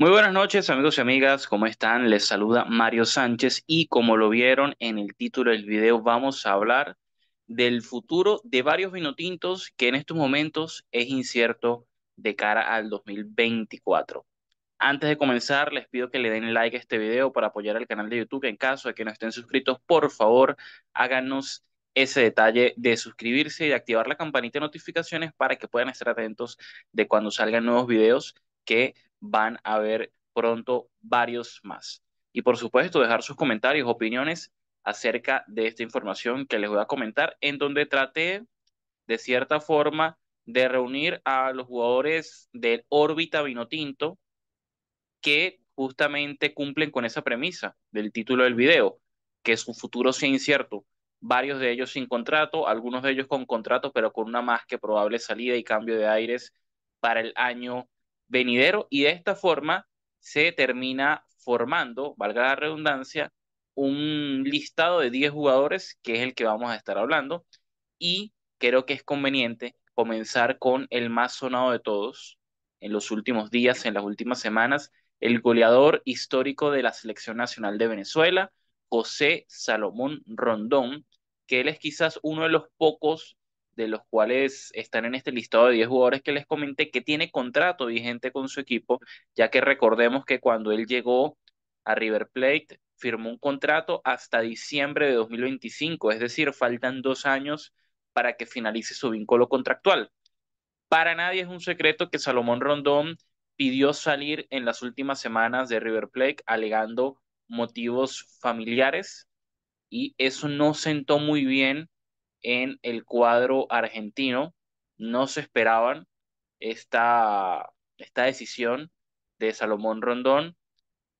Muy buenas noches amigos y amigas, ¿cómo están? Les saluda Mario Sánchez y como lo vieron en el título del video vamos a hablar del futuro de varios vinotintos que en estos momentos es incierto de cara al 2024. Antes de comenzar les pido que le den like a este video para apoyar al canal de YouTube en caso de que no estén suscritos, por favor háganos ese detalle de suscribirse y de activar la campanita de notificaciones para que puedan estar atentos de cuando salgan nuevos videos que van a ver pronto varios más. Y por supuesto, dejar sus comentarios, opiniones acerca de esta información que les voy a comentar, en donde traté de cierta forma de reunir a los jugadores del órbita Vinotinto que justamente cumplen con esa premisa del título del video, que su futuro sea incierto. Varios de ellos sin contrato, algunos de ellos con contrato, pero con una más que probable salida y cambio de aires para el año venidero y de esta forma se termina formando, valga la redundancia, un listado de 10 jugadores que es el que vamos a estar hablando y creo que es conveniente comenzar con el más sonado de todos en los últimos días, en las últimas semanas, el goleador histórico de la Selección Nacional de Venezuela, José Salomón Rondón, que él es quizás uno de los pocos de los cuales están en este listado de 10 jugadores que les comenté, que tiene contrato vigente con su equipo, ya que recordemos que cuando él llegó a River Plate firmó un contrato hasta diciembre de 2025, es decir, faltan dos años para que finalice su vínculo contractual. Para nadie es un secreto que Salomón Rondón pidió salir en las últimas semanas de River Plate alegando motivos familiares y eso no sentó muy bien en el cuadro argentino. No se esperaban esta, esta decisión de Salomón Rondón.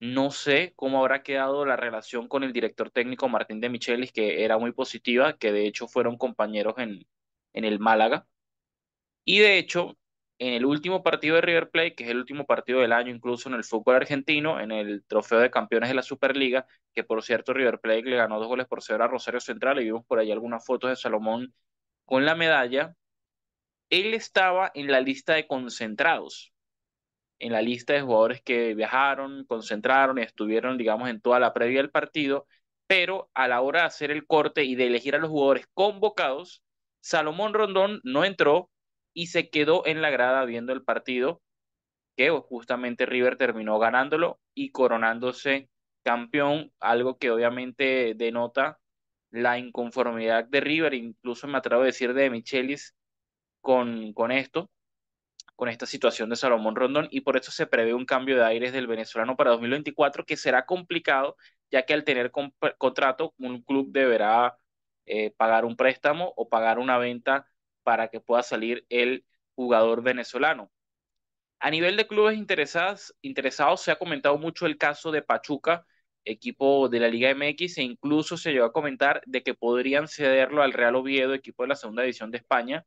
No sé cómo habrá quedado la relación con el director técnico Martín de Michelis, que era muy positiva, que de hecho fueron compañeros en, en el Málaga. Y de hecho, en el último partido de River Plate, que es el último partido del año incluso en el fútbol argentino, en el trofeo de campeones de la Superliga, que por cierto River Plate le ganó dos goles por cero a Rosario Central y vimos por ahí algunas fotos de Salomón con la medalla, él estaba en la lista de concentrados, en la lista de jugadores que viajaron, concentraron y estuvieron, digamos, en toda la previa del partido, pero a la hora de hacer el corte y de elegir a los jugadores convocados, Salomón Rondón no entró y se quedó en la grada viendo el partido que justamente River terminó ganándolo y coronándose campeón, algo que obviamente denota la inconformidad de River, incluso me atrevo a decir de Michelis con, con esto, con esta situación de Salomón Rondón, y por eso se prevé un cambio de aires del venezolano para 2024 que será complicado, ya que al tener contrato, un club deberá eh, pagar un préstamo o pagar una venta para que pueda salir el jugador venezolano. A nivel de clubes interesados, interesados se ha comentado mucho el caso de Pachuca, equipo de la Liga MX, e incluso se llegó a comentar de que podrían cederlo al Real Oviedo, equipo de la Segunda División de España,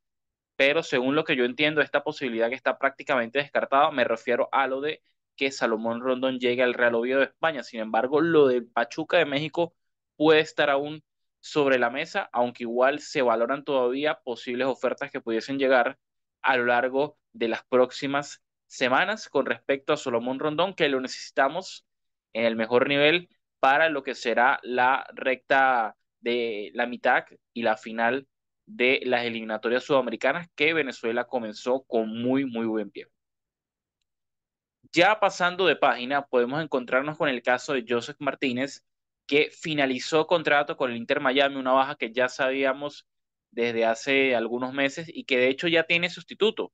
pero según lo que yo entiendo, esta posibilidad que está prácticamente descartada, me refiero a lo de que Salomón Rondón llegue al Real Oviedo de España. Sin embargo, lo de Pachuca de México puede estar aún sobre la mesa, aunque igual se valoran todavía posibles ofertas que pudiesen llegar a lo largo de las próximas semanas con respecto a Solomón Rondón, que lo necesitamos en el mejor nivel para lo que será la recta de la mitad y la final de las eliminatorias sudamericanas que Venezuela comenzó con muy, muy buen pie. Ya pasando de página, podemos encontrarnos con el caso de Joseph Martínez, que finalizó contrato con el Inter Miami, una baja que ya sabíamos desde hace algunos meses y que de hecho ya tiene sustituto.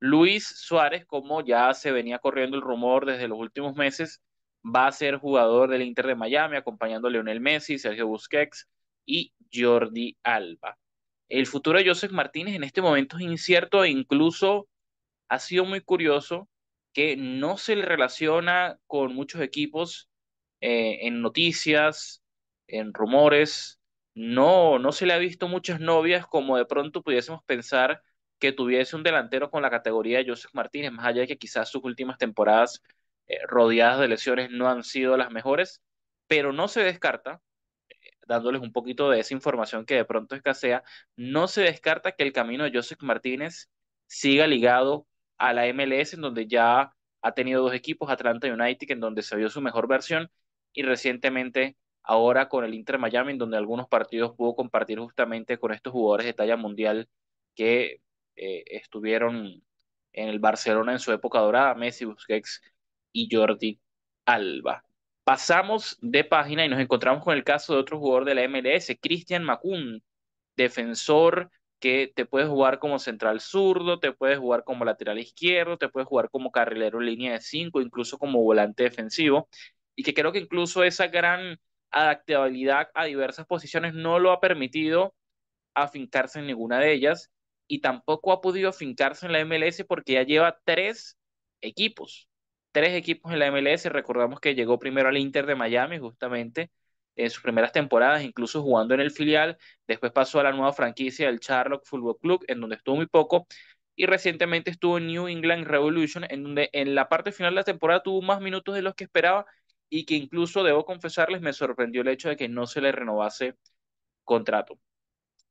Luis Suárez, como ya se venía corriendo el rumor desde los últimos meses, va a ser jugador del Inter de Miami, acompañando a Leonel Messi, Sergio Busquets y Jordi Alba. El futuro de Joseph Martínez en este momento es incierto e incluso ha sido muy curioso que no se le relaciona con muchos equipos eh, en noticias, en rumores. No, no se le ha visto muchas novias como de pronto pudiésemos pensar que tuviese un delantero con la categoría de Joseph Martínez, más allá de que quizás sus últimas temporadas eh, rodeadas de lesiones no han sido las mejores, pero no se descarta, eh, dándoles un poquito de esa información que de pronto escasea, no se descarta que el camino de Joseph Martínez siga ligado a la MLS, en donde ya ha tenido dos equipos, Atlanta United, en donde se vio su mejor versión, y recientemente ahora con el Inter Miami, en donde algunos partidos pudo compartir justamente con estos jugadores de talla mundial que eh, estuvieron en el Barcelona en su época dorada, Messi, Busquets y Jordi Alba. Pasamos de página y nos encontramos con el caso de otro jugador de la MLS, Christian Macun, defensor que te puede jugar como central zurdo, te puede jugar como lateral izquierdo, te puede jugar como carrilero en línea de 5, incluso como volante defensivo y que creo que incluso esa gran adaptabilidad a diversas posiciones no lo ha permitido afincarse en ninguna de ellas y tampoco ha podido afincarse en la MLS porque ya lleva tres equipos, tres equipos en la MLS, recordamos que llegó primero al Inter de Miami justamente en sus primeras temporadas, incluso jugando en el filial, después pasó a la nueva franquicia del Charlotte Football Club, en donde estuvo muy poco, y recientemente estuvo en New England Revolution, en donde en la parte final de la temporada tuvo más minutos de los que esperaba y que incluso, debo confesarles, me sorprendió el hecho de que no se le renovase contrato.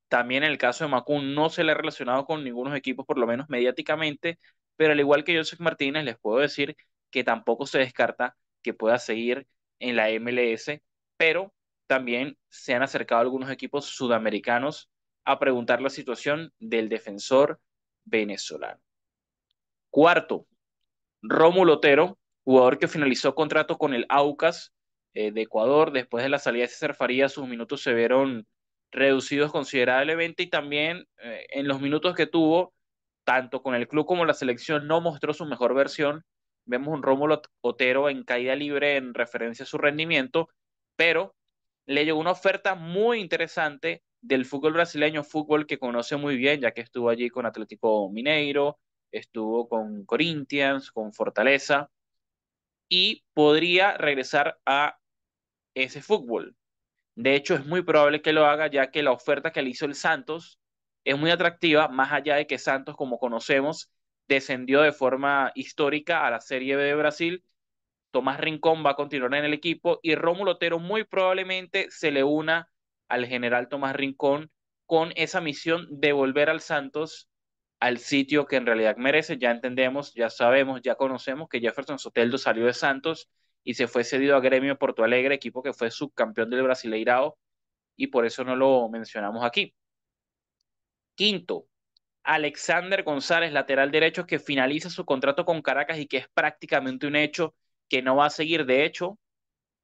También en el caso de Macun no se le ha relacionado con ningunos equipos, por lo menos mediáticamente, pero al igual que Joseph Martínez, les puedo decir que tampoco se descarta que pueda seguir en la MLS, pero también se han acercado algunos equipos sudamericanos a preguntar la situación del defensor venezolano. Cuarto, Rómulo Otero jugador que finalizó contrato con el Aucas eh, de Ecuador. Después de la salida de César sus minutos se vieron reducidos considerablemente y también eh, en los minutos que tuvo, tanto con el club como la selección, no mostró su mejor versión. Vemos un Rómulo Otero en caída libre en referencia a su rendimiento, pero le llegó una oferta muy interesante del fútbol brasileño, fútbol que conoce muy bien, ya que estuvo allí con Atlético Mineiro, estuvo con Corinthians, con Fortaleza, y podría regresar a ese fútbol. De hecho, es muy probable que lo haga, ya que la oferta que le hizo el Santos es muy atractiva, más allá de que Santos, como conocemos, descendió de forma histórica a la Serie B de Brasil. Tomás Rincón va a continuar en el equipo y Rómulo Otero muy probablemente se le una al general Tomás Rincón con esa misión de volver al Santos al sitio que en realidad merece. Ya entendemos, ya sabemos, ya conocemos que Jefferson Soteldo salió de Santos y se fue cedido a Gremio Porto Alegre, equipo que fue subcampeón del Brasileirao, y por eso no lo mencionamos aquí. Quinto, Alexander González, lateral derecho, que finaliza su contrato con Caracas y que es prácticamente un hecho que no va a seguir. De hecho,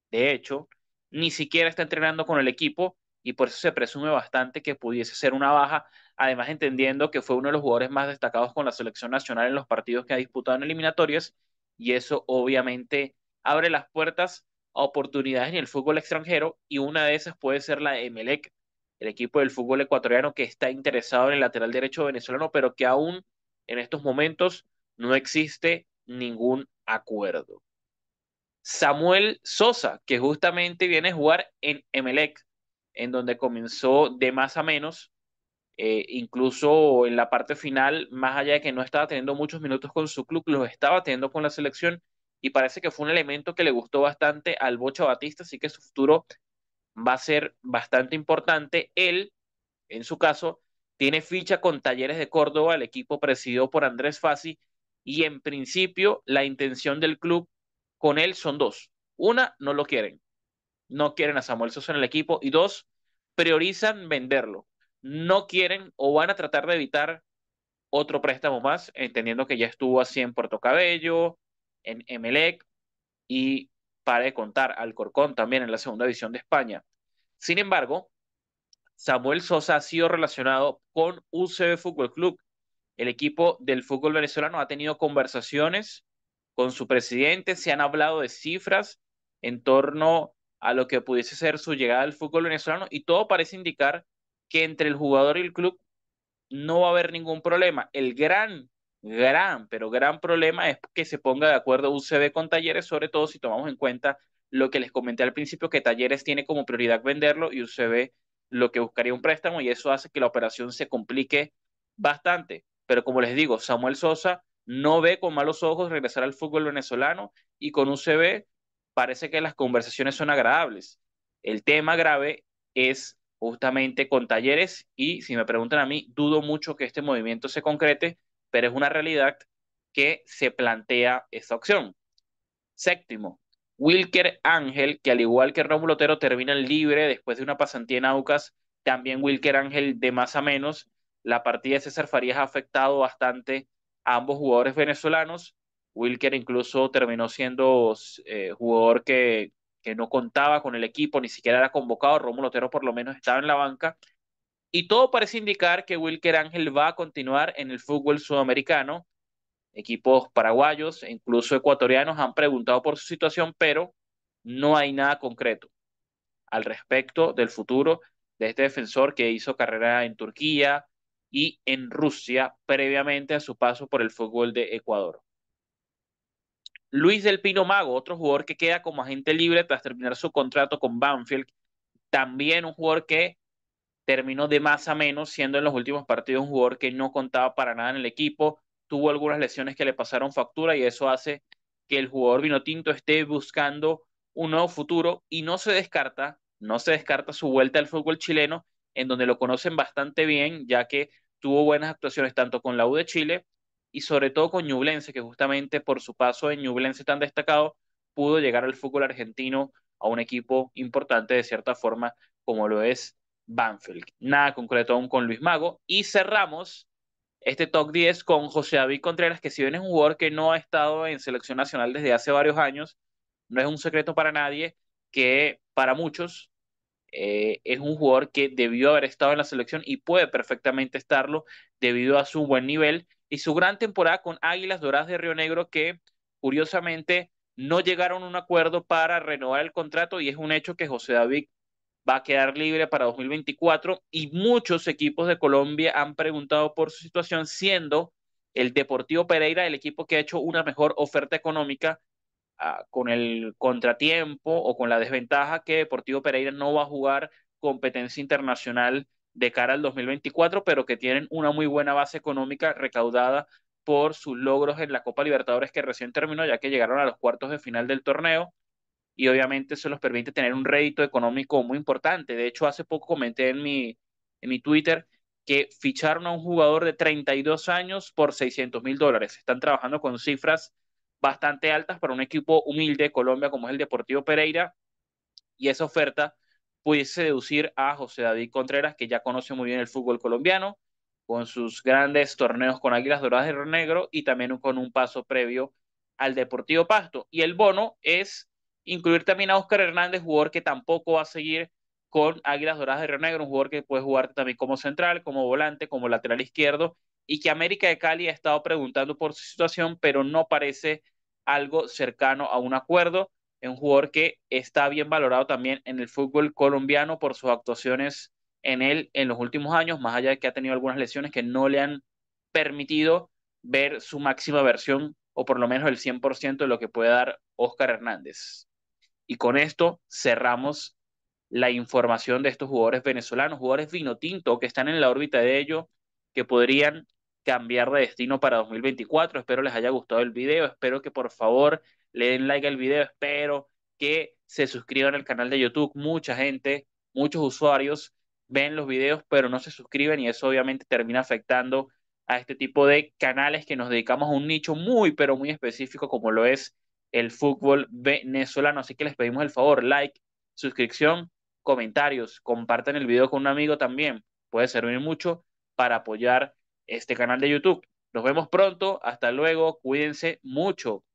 de hecho, ni siquiera está entrenando con el equipo y por eso se presume bastante que pudiese ser una baja, además entendiendo que fue uno de los jugadores más destacados con la selección nacional en los partidos que ha disputado en eliminatorias, y eso obviamente abre las puertas a oportunidades en el fútbol extranjero, y una de esas puede ser la Emelec, el equipo del fútbol ecuatoriano que está interesado en el lateral derecho venezolano, pero que aún en estos momentos no existe ningún acuerdo. Samuel Sosa, que justamente viene a jugar en Emelec, en donde comenzó de más a menos, eh, incluso en la parte final, más allá de que no estaba teniendo muchos minutos con su club, los estaba teniendo con la selección y parece que fue un elemento que le gustó bastante al Bocha Batista, así que su futuro va a ser bastante importante. Él, en su caso, tiene ficha con Talleres de Córdoba, el equipo presidido por Andrés Fassi, y en principio la intención del club con él son dos. Una, no lo quieren no quieren a Samuel Sosa en el equipo y dos, priorizan venderlo. No quieren o van a tratar de evitar otro préstamo más, entendiendo que ya estuvo así en Puerto Cabello, en Emelec y para de contar Corcón también en la segunda división de España. Sin embargo, Samuel Sosa ha sido relacionado con UCB Fútbol Club. El equipo del fútbol venezolano ha tenido conversaciones con su presidente, se han hablado de cifras en torno a a lo que pudiese ser su llegada al fútbol venezolano y todo parece indicar que entre el jugador y el club no va a haber ningún problema. El gran, gran, pero gran problema es que se ponga de acuerdo UCB con Talleres, sobre todo si tomamos en cuenta lo que les comenté al principio, que Talleres tiene como prioridad venderlo y UCB lo que buscaría un préstamo y eso hace que la operación se complique bastante. Pero como les digo, Samuel Sosa no ve con malos ojos regresar al fútbol venezolano y con UCB parece que las conversaciones son agradables. El tema grave es justamente con talleres y si me preguntan a mí, dudo mucho que este movimiento se concrete, pero es una realidad que se plantea esta opción. Séptimo, Wilker Ángel, que al igual que Rómulo Otero termina libre después de una pasantía en Aucas, también Wilker Ángel de más a menos. La partida de César Farías ha afectado bastante a ambos jugadores venezolanos. Wilker incluso terminó siendo eh, jugador que, que, no contaba con el equipo, ni siquiera era convocado. Rómulo Otero por lo menos estaba en la banca. Y todo parece indicar que Wilker Ángel va a continuar en el fútbol sudamericano. Equipos paraguayos e incluso ecuatorianos han preguntado por su situación, pero no hay nada concreto al respecto del futuro de este defensor que hizo carrera en Turquía y en Rusia previamente a su paso por el fútbol de Ecuador. Luis del Pino Mago, otro jugador que queda como agente libre tras terminar su contrato con Banfield. También un jugador que terminó de más a menos, siendo en los últimos partidos un jugador que no contaba para nada en el equipo. Tuvo algunas lesiones que le pasaron factura y eso hace que el jugador Vinotinto esté buscando un nuevo futuro y no se descarta, no se descarta su vuelta al fútbol chileno, en donde lo conocen bastante bien, ya que tuvo buenas actuaciones tanto con la U de Chile y sobre todo con Ñublense, que justamente por su paso en Ñublense tan destacado, pudo llegar al fútbol argentino a un equipo importante de cierta forma como lo es Banfield. Nada concreto aún con Luis Mago. Y cerramos este top 10 con José David Contreras, que si bien es un jugador que no ha estado en selección nacional desde hace varios años, no es un secreto para nadie que para muchos eh, es un jugador que debió haber estado en la selección y puede perfectamente estarlo debido a su buen nivel y su gran temporada con Águilas Doradas de Río Negro que curiosamente no llegaron a un acuerdo para renovar el contrato y es un hecho que José David va a quedar libre para 2024 y muchos equipos de Colombia han preguntado por su situación siendo el Deportivo Pereira el equipo que ha hecho una mejor oferta económica ah, con el contratiempo o con la desventaja que Deportivo Pereira no va a jugar competencia internacional de cara al 2024, pero que tienen una muy buena base económica recaudada por sus logros en la Copa Libertadores que recién terminó, ya que llegaron a los cuartos de final del torneo y obviamente eso los permite tener un rédito económico muy importante. De hecho, hace poco comenté en mi, en mi Twitter que ficharon a un jugador de 32 años por 600 mil dólares. Están trabajando con cifras bastante altas para un equipo humilde de Colombia como es el Deportivo Pereira y esa oferta pudiese deducir a José David Contreras, que ya conoce muy bien el fútbol colombiano, con sus grandes torneos con Águilas Doradas de Río Negro y también con un paso previo al Deportivo Pasto. Y el bono es incluir también a Óscar Hernández, jugador que tampoco va a seguir con Águilas Doradas de Río Negro, un jugador que puede jugar también como central, como volante, como lateral izquierdo, y que América de Cali ha estado preguntando por su situación, pero no parece algo cercano a un acuerdo un jugador que está bien valorado también en el fútbol colombiano por sus actuaciones en él en los últimos años, más allá de que ha tenido algunas lesiones que no le han permitido ver su máxima versión o por lo menos el 100% de lo que puede dar Óscar Hernández. Y con esto cerramos la información de estos jugadores venezolanos, jugadores tinto que están en la órbita de ello, que podrían cambiar de destino para 2024. Espero les haya gustado el video, espero que por favor le den like al video, espero que se suscriban al canal de YouTube. Mucha gente, muchos usuarios ven los videos, pero no se suscriben y eso obviamente termina afectando a este tipo de canales que nos dedicamos a un nicho muy, pero muy específico como lo es el fútbol venezolano. Así que les pedimos el favor, like, suscripción, comentarios, compartan el video con un amigo también. Puede servir mucho para apoyar este canal de YouTube. Nos vemos pronto, hasta luego, cuídense mucho.